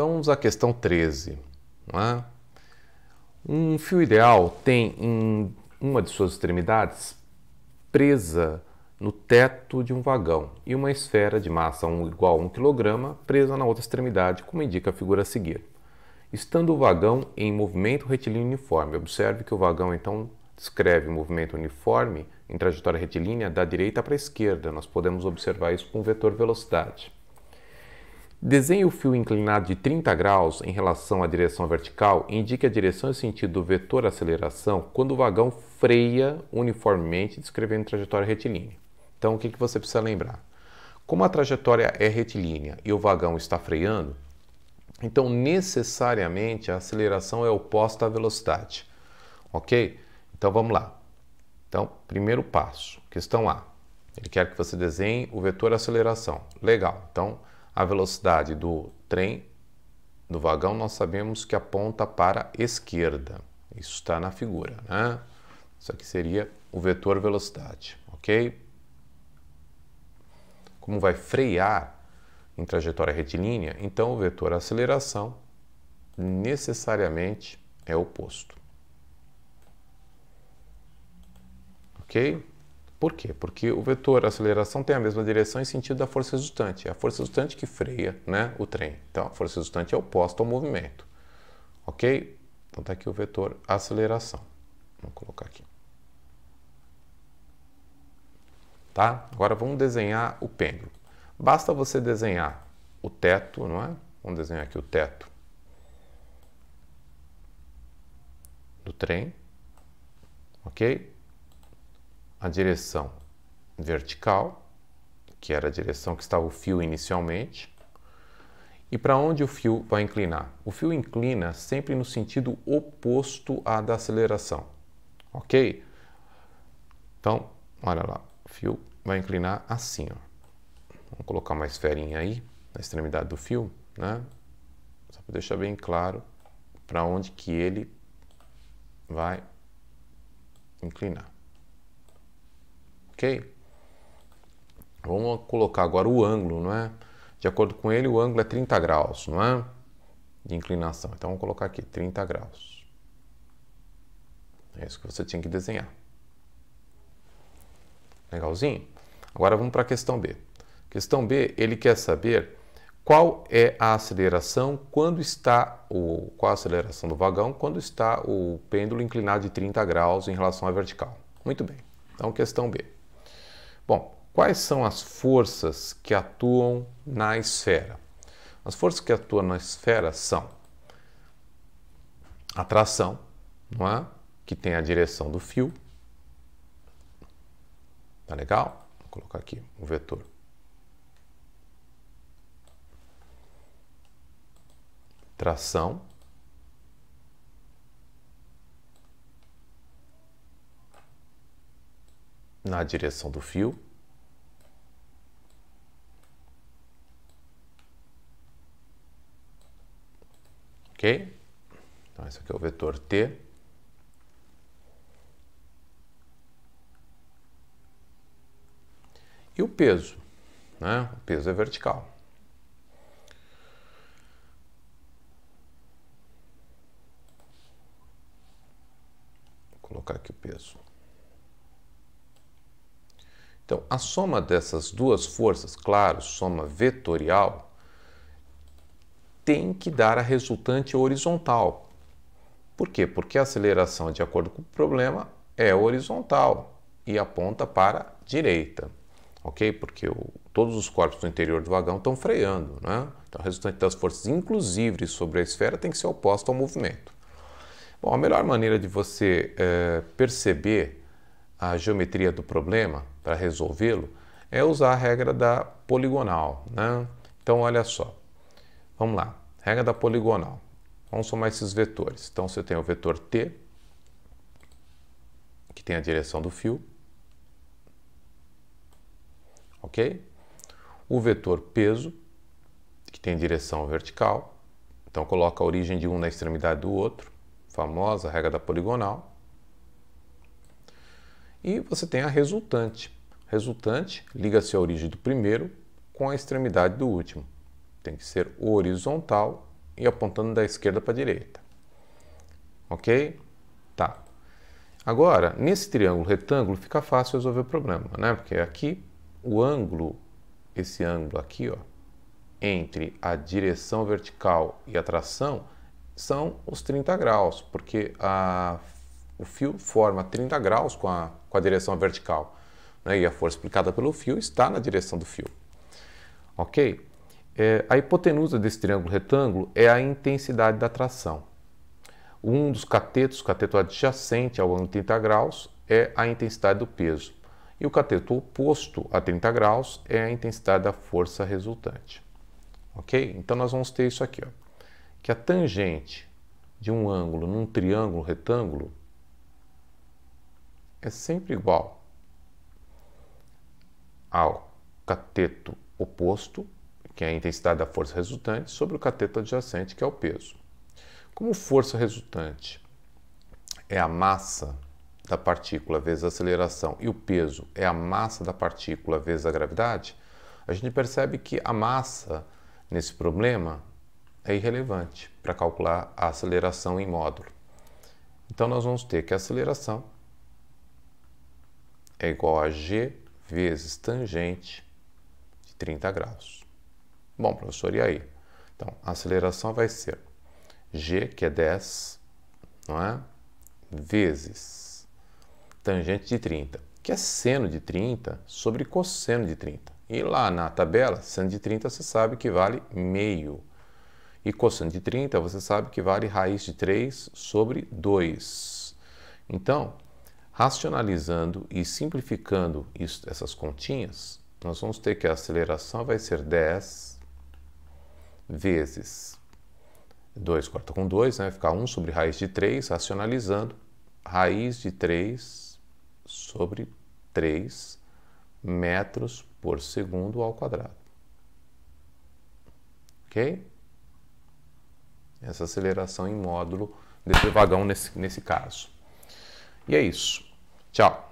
Então, vamos à questão 13. É? Um fio ideal tem em uma de suas extremidades presa no teto de um vagão e uma esfera de massa igual a 1 kg presa na outra extremidade, como indica a figura a seguir. Estando o vagão em movimento retilíneo uniforme, observe que o vagão então descreve o movimento uniforme em trajetória retilínea da direita para a esquerda. Nós podemos observar isso com o vetor velocidade. Desenhe o fio inclinado de 30 graus em relação à direção vertical e indique a direção e sentido do vetor aceleração quando o vagão freia uniformemente, descrevendo trajetória retilínea. Então, o que, que você precisa lembrar? Como a trajetória é retilínea e o vagão está freando, então necessariamente a aceleração é oposta à velocidade. Ok? Então vamos lá. Então, primeiro passo, questão A. Ele quer que você desenhe o vetor aceleração. Legal. Então, a velocidade do trem, do vagão, nós sabemos que aponta para a esquerda. Isso está na figura, né? Isso aqui seria o vetor velocidade, ok? Como vai frear em trajetória retilínea, então o vetor aceleração necessariamente é oposto. Ok? Por quê? Porque o vetor aceleração tem a mesma direção e sentido da força resultante. É a força resultante que freia né, o trem. Então, a força resultante é oposta ao movimento. Ok? Então, está aqui o vetor aceleração. Vamos colocar aqui. Tá? Agora, vamos desenhar o pêndulo. Basta você desenhar o teto, não é? Vamos desenhar aqui o teto do trem. Ok? a direção vertical, que era a direção que estava o fio inicialmente, e para onde o fio vai inclinar? O fio inclina sempre no sentido oposto à da aceleração, ok? Então, olha lá, o fio vai inclinar assim, ó. Vamos colocar uma esferinha aí, na extremidade do fio, né? Só para deixar bem claro para onde que ele vai inclinar ok? Vamos colocar agora o ângulo, não é? De acordo com ele, o ângulo é 30 graus, não é? De inclinação. Então, vamos colocar aqui 30 graus. É isso que você tinha que desenhar. Legalzinho? Agora vamos para a questão B. Questão B, ele quer saber qual é a aceleração quando está o qual a aceleração do vagão quando está o pêndulo inclinado de 30 graus em relação à vertical. Muito bem. Então, questão B. Bom, quais são as forças que atuam na esfera? As forças que atuam na esfera são atração, não é? que tem a direção do fio. Tá legal? Vou colocar aqui o vetor. Tração, na direção do fio. Ok? Então, esse aqui é o vetor T. E o peso, né? O peso é vertical. Vou colocar aqui o peso. Então, a soma dessas duas forças, claro, soma vetorial, tem que dar a resultante horizontal. Por quê? Porque a aceleração, de acordo com o problema, é horizontal e aponta para a direita, ok? Porque o, todos os corpos do interior do vagão estão freando, né? Então, a resultante das forças, inclusive sobre a esfera, tem que ser oposta ao movimento. Bom, a melhor maneira de você é, perceber a geometria do problema para resolvê-lo é usar a regra da poligonal. Né? Então, olha só. Vamos lá. Regra da poligonal. Vamos somar esses vetores. Então, você tem o vetor t, que tem a direção do fio. Ok? O vetor peso, que tem direção vertical. Então, coloca a origem de um na extremidade do outro. Famosa regra da poligonal. E você tem a resultante, resultante liga-se à origem do primeiro com a extremidade do último. Tem que ser horizontal e apontando da esquerda para a direita. Ok? Tá. Agora, nesse triângulo retângulo fica fácil resolver o problema, né? Porque aqui o ângulo, esse ângulo aqui, ó, entre a direção vertical e a tração são os 30 graus, porque a, o fio forma 30 graus com a, com a direção vertical né? e a força aplicada pelo fio está na direção do fio. Ok? É, a hipotenusa desse triângulo retângulo é a intensidade da tração. Um dos catetos, cateto adjacente ao ângulo de 30 graus, é a intensidade do peso. E o cateto oposto a 30 graus é a intensidade da força resultante. Ok? Então nós vamos ter isso aqui, ó, que a tangente de um ângulo num triângulo retângulo é sempre igual ao cateto oposto, que é a intensidade da força resultante, sobre o cateto adjacente, que é o peso. Como força resultante é a massa da partícula vezes a aceleração e o peso é a massa da partícula vezes a gravidade, a gente percebe que a massa nesse problema é irrelevante para calcular a aceleração em módulo. Então nós vamos ter que a aceleração é igual a g vezes tangente de 30 graus. Bom, professor, e aí? Então, a aceleração vai ser g, que é 10, não é? Vezes tangente de 30, que é seno de 30 sobre cosseno de 30. E lá na tabela, seno de 30 você sabe que vale meio. E cosseno de 30 você sabe que vale raiz de 3 sobre 2. Então, Racionalizando e simplificando isso, essas continhas, nós vamos ter que a aceleração vai ser 10 vezes 2 corta com 2, né? vai ficar 1 sobre raiz de 3, racionalizando, raiz de 3 sobre 3 metros por segundo ao quadrado. Ok? Essa aceleração em módulo desse vagão nesse, nesse caso. E é isso. Tchau.